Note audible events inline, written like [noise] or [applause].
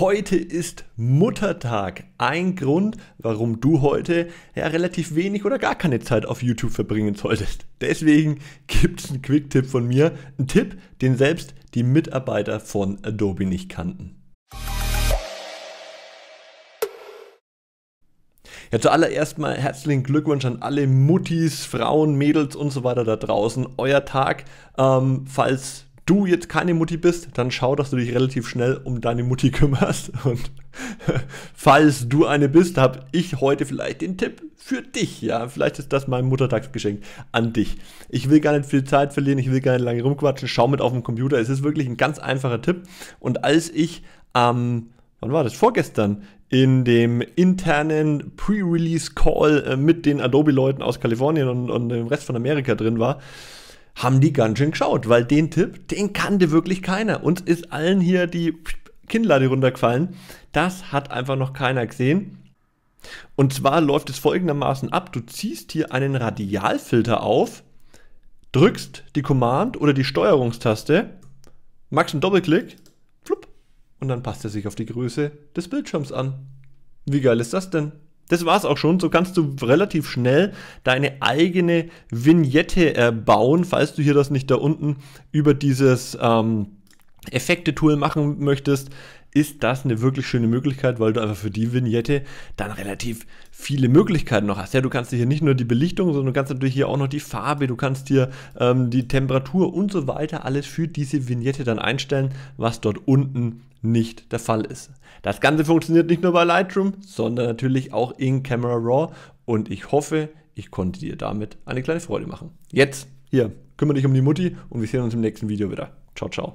Heute ist Muttertag. Ein Grund, warum du heute ja relativ wenig oder gar keine Zeit auf YouTube verbringen solltest. Deswegen gibt es einen Quick-Tipp von mir. Ein Tipp, den selbst die Mitarbeiter von Adobe nicht kannten. Ja, zuallererst mal herzlichen Glückwunsch an alle Muttis, Frauen, Mädels und so weiter da draußen. Euer Tag, ähm, falls du jetzt keine Mutti bist, dann schau, dass du dich relativ schnell um deine Mutti kümmerst. Und [laughs] falls du eine bist, habe ich heute vielleicht den Tipp für dich. Ja, vielleicht ist das mein Muttertagsgeschenk an dich. Ich will gar nicht viel Zeit verlieren, ich will gar nicht lange rumquatschen. Schau mit auf dem Computer. Es ist wirklich ein ganz einfacher Tipp. Und als ich am, ähm, wann war das? Vorgestern in dem internen Pre-Release-Call äh, mit den Adobe-Leuten aus Kalifornien und, und dem Rest von Amerika drin war, haben die ganz schön geschaut, weil den Tipp, den kannte wirklich keiner. Uns ist allen hier die Kinnlade runtergefallen. Das hat einfach noch keiner gesehen. Und zwar läuft es folgendermaßen ab. Du ziehst hier einen Radialfilter auf, drückst die Command- oder die Steuerungstaste, machst einen Doppelklick, flupp, und dann passt er sich auf die Größe des Bildschirms an. Wie geil ist das denn? Das war's auch schon. So kannst du relativ schnell deine eigene Vignette äh, bauen, falls du hier das nicht da unten über dieses ähm, Effekte-Tool machen möchtest ist das eine wirklich schöne Möglichkeit, weil du einfach für die Vignette dann relativ viele Möglichkeiten noch hast. Ja, du kannst dir hier nicht nur die Belichtung, sondern du kannst natürlich hier auch noch die Farbe, du kannst hier ähm, die Temperatur und so weiter alles für diese Vignette dann einstellen, was dort unten nicht der Fall ist. Das Ganze funktioniert nicht nur bei Lightroom, sondern natürlich auch in Camera Raw und ich hoffe, ich konnte dir damit eine kleine Freude machen. Jetzt hier, kümmere dich um die Mutti und wir sehen uns im nächsten Video wieder. Ciao, ciao.